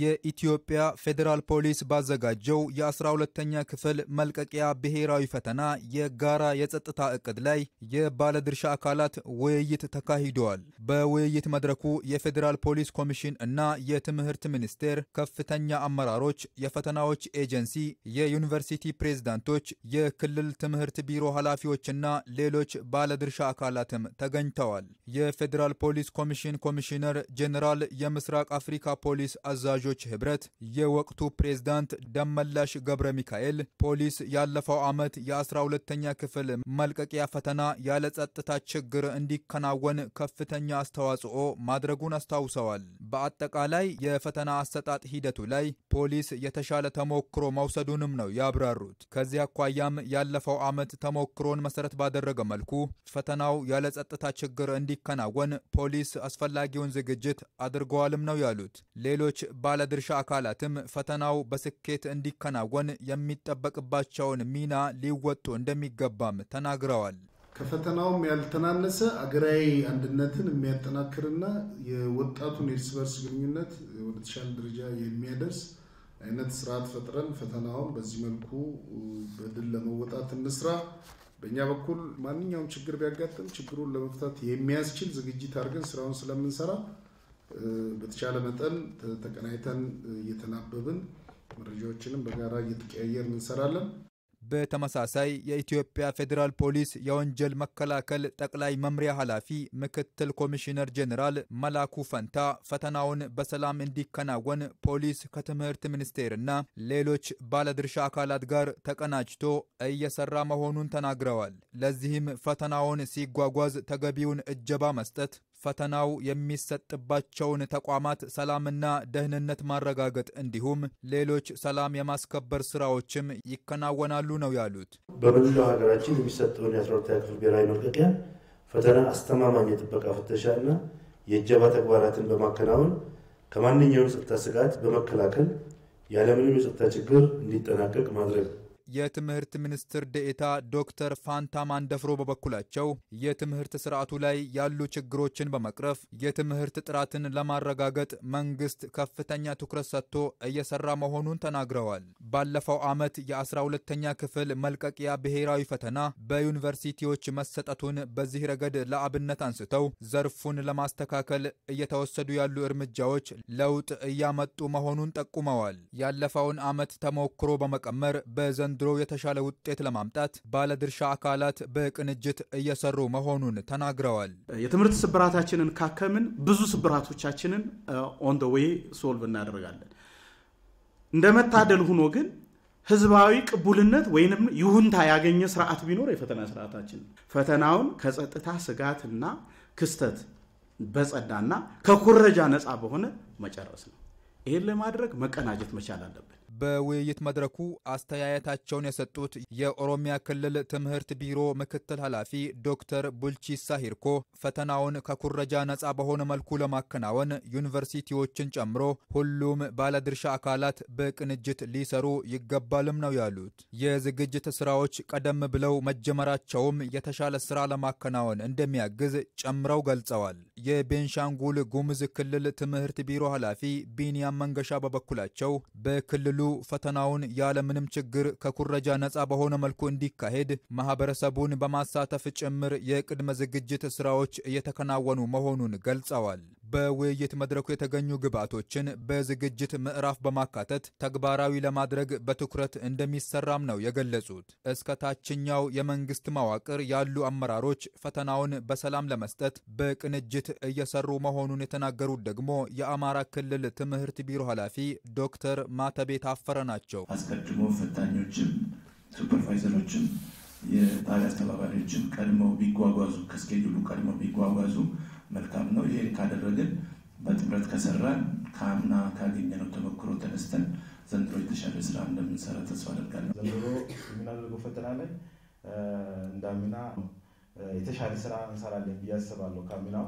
የኢትዮጵያ ፌዴራል ፖሊስ ባዘጋጀው የ12ተኛ ክፍል መልቀቂያ ብሔራዊ ፈተና የጋራ የጸጥታ እቅድ ላይ የባለድርሻ አካላት ውይይት ተካሂደዋል። በውይይት መድረኩ የፌዴራል ፖሊስ ኮሚሽን እና የትምህርት ሚኒስቴር ከፍተኛ አመራሮች፣ የፈተናዎች ኤጀንሲ፣ የዩኒቨርሲቲ ፕሬዝዳንቶች፣ የክልል ትምህርት ቢሮ ኃላፊዎችና ሌሎች ባለድርሻ አካላትም ተገኝተዋል። የፌዴራል ፖሊስ ኮሚሽን ኮሚሽነር ጄኔራል የምስራቅ አፍሪካ ፖሊስ አዛ አዛዦች ህብረት የወቅቱ ፕሬዝዳንት ደመላሽ ገብረ ሚካኤል ፖሊስ ያለፈው ዓመት የ12ተኛ ክፍል መልቀቂያ ፈተና ያለ ጸጥታ ችግር እንዲከናወን ከፍተኛ አስተዋጽኦ ማድረጉን አስታውሰዋል። በአጠቃላይ የፈተና አሰጣጥ ሂደቱ ላይ ፖሊስ የተሻለ ተሞክሮ መውሰዱንም ነው ያብራሩት። ከዚህ አኳያም ያለፈው ዓመት ተሞክሮን መሰረት ባደረገ መልኩ ፈተናው ያለ ጸጥታ ችግር እንዲከናወን ፖሊስ አስፈላጊውን ዝግጅት አድርገዋልም ነው ያሉት። ሌሎች ባለድርሻ አካላትም ፈተናው በስኬት እንዲከናወን የሚጠበቅባቸውን ሚና ሊወጡ እንደሚገባም ተናግረዋል። ከፈተናውም ያልተናነሰ አገራዊ አንድነትን የሚያጠናክርና የወጣቱን የእርስ በርስ ግንኙነት ወደ ተሻለ ደረጃ የሚያደርስ አይነት ስርዓት ፈጥረን ፈተናውን በዚህ መልኩ በድል ለመወጣት እንስራ። በእኛ በኩል ማንኛውም ችግር ቢያጋጥም ችግሩን ለመፍታት የሚያስችል ዝግጅት አድርገን ስራውን ስለምንሰራ በተቻለ መጠን ተቀናይተን እየተናበብን መረጃዎችንም በጋራ እየተቀያየርን እንሰራለን። በተመሳሳይ የኢትዮጵያ ፌዴራል ፖሊስ የወንጀል መከላከል ጠቅላይ መምሪያ ኃላፊ ምክትል ኮሚሽነር ጄኔራል መላኩ ፈንታ ፈተናውን በሰላም እንዲከናወን ፖሊስ ከትምህርት ሚኒስቴርና ሌሎች ባለድርሻ አካላት ጋር ተቀናጅቶ እየሰራ መሆኑን ተናግረዋል። ለዚህም ፈተናውን ሲጓጓዝ ተገቢውን እጀባ መስጠት ፈተናው የሚሰጥባቸውን ተቋማት ሰላምና ደህንነት ማረጋገጥ እንዲሁም ሌሎች ሰላም የማስከበር ስራዎችም ይከናወናሉ ነው ያሉት። በመላ ሀገራችን የሚሰጠውን የአስራ ሁለተኛ ክፍል ብሔራዊ መልቀቂያ ፈተና አስተማማኝ የጥበቃ ፍተሻና የእጀባ ተግባራትን በማከናወን ከማንኛውም የጸጥታ ስጋት በመከላከል ያለምንም የጸጥታ ችግር እንዲጠናቀቅ ማድረግ የትምህርት ሚኒስትር ደኤታ ዶክተር ፋንታ ማንደፍሮ በበኩላቸው የትምህርት ስርዓቱ ላይ ያሉ ችግሮችን በመቅረፍ የትምህርት ጥራትን ለማረጋገጥ መንግስት ከፍተኛ ትኩረት ሰጥቶ እየሰራ መሆኑን ተናግረዋል። ባለፈው ዓመት የ12ተኛ ክፍል መልቀቂያ ብሔራዊ ፈተና በዩኒቨርሲቲዎች መሰጠቱን በዚህ ረገድ ለአብነት አንስተው ዘርፉን ለማስተካከል እየተወሰዱ ያሉ እርምጃዎች ለውጥ እያመጡ መሆኑን ጠቁመዋል። ያለፈውን ዓመት ተሞክሮ በመቀመር በዘንድ ከዘንድሮ የተሻለ ውጤት ለማምጣት ባለድርሻ አካላት በቅንጅት እየሰሩ መሆኑን ተናግረዋል። የትምህርት ስብራታችንን ካከምን ብዙ ስብራቶቻችንን ኦን ደ ዌይ ሶልቭ እናደርጋለን። እንደ መታደል ሁኖ ግን ህዝባዊ ቅቡልነት ወይንም ይሁንታ ያገኘ ስርዓት ቢኖር የፈተና ስርዓታችን ፈተናውን ከጸጥታ ስጋትና ክስተት በጸዳና ከኩረጃ ነፃ በሆነ መጨረስ ነው። ይህን ለማድረግ መቀናጀት መቻል አለብን። በውይይት መድረኩ አስተያየታቸውን የሰጡት የኦሮሚያ ክልል ትምህርት ቢሮ ምክትል ኃላፊ ዶክተር ቡልቺሳ ሂርኮ ፈተናውን ከኩረጃ ነፃ በሆነ መልኩ ለማከናወን ዩኒቨርሲቲዎችን ጨምሮ ሁሉም ባለድርሻ አካላት በቅንጅት ሊሰሩ ይገባልም ነው ያሉት። የዝግጅት ስራዎች ቀደም ብለው መጀመራቸውም የተሻለ ስራ ለማከናወን እንደሚያግዝ ጨምረው ገልጸዋል። የቤንሻንጉል ጉሙዝ ክልል ትምህርት ቢሮ ኃላፊ ቢንያም መንገሻ በበኩላቸው በክልሉ ፈተናውን ያለምንም ችግር ከኩረጃ ነጻ በሆነ መልኩ እንዲካሄድ ማህበረሰቡን በማሳተፍ ጭምር የቅድመ ዝግጅት ስራዎች እየተከናወኑ መሆኑን ገልጸዋል። በውይይት መድረኩ የተገኙ ግብዓቶችን በዝግጅት ምዕራፍ በማካተት ተግባራዊ ለማድረግ በትኩረት እንደሚሰራም ነው የገለጹት። እስከ ታችኛው የመንግስት መዋቅር ያሉ አመራሮች ፈተናውን በሰላም ለመስጠት በቅንጅት እየሰሩ መሆኑን የተናገሩት ደግሞ የአማራ ክልል ትምህርት ቢሮ ኃላፊ ዶክተር ማተቤ ታፈረ ናቸው። አስቀድሞ ፈታኞችም ሱፐርቫይዘሮችም የጣቢያ አስተባባሪዎችም ቀድመው ቢጓጓዙ ከስኬጁሉ ቀድመው ቢጓጓዙ መልካም ነው። ይህን ካደረግን በጥምረት ከሰራን ከአምና ካገኘነው ተሞክሮ ተነስተን ዘንድሮ የተሻለ ስራ እንደምንሰራ ተስፋ አደርጋለሁ። ዘንድሮ የምናደርገው ፈተና ላይ እንዳምና የተሻለ ስራ እንሰራለን ብዬ አስባለሁ። ካሚናው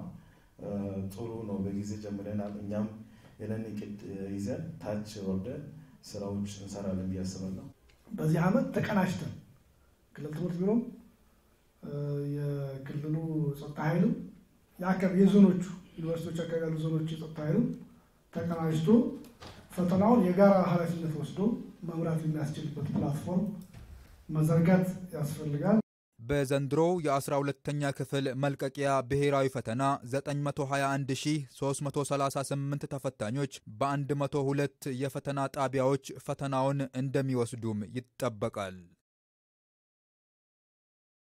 ጥሩ ነው። በጊዜ ጀምረናል። እኛም የለን ቅድ ይዘን ታች ወርደን ስራዎች እንሰራለን ብዬ አስባለሁ። በዚህ ዓመት ተቀናጅተን ክልል ትምህርት ቢሮም የክልሉ ጸጥታ ኃይልም የአካባቢ የዞኖቹ ዩኒቨርሲቲዎች አካባቢ ያሉ ዞኖች የጸጥታ ኃይልም ተቀናጅቶ ፈተናውን የጋራ ኃላፊነት ወስዶ መምራት የሚያስችልበት ፕላትፎርም መዘርጋት ያስፈልጋል። በዘንድሮው የ12ተኛ ክፍል መልቀቂያ ብሔራዊ ፈተና 921338 ተፈታኞች በ102 የፈተና ጣቢያዎች ፈተናውን እንደሚወስዱም ይጠበቃል።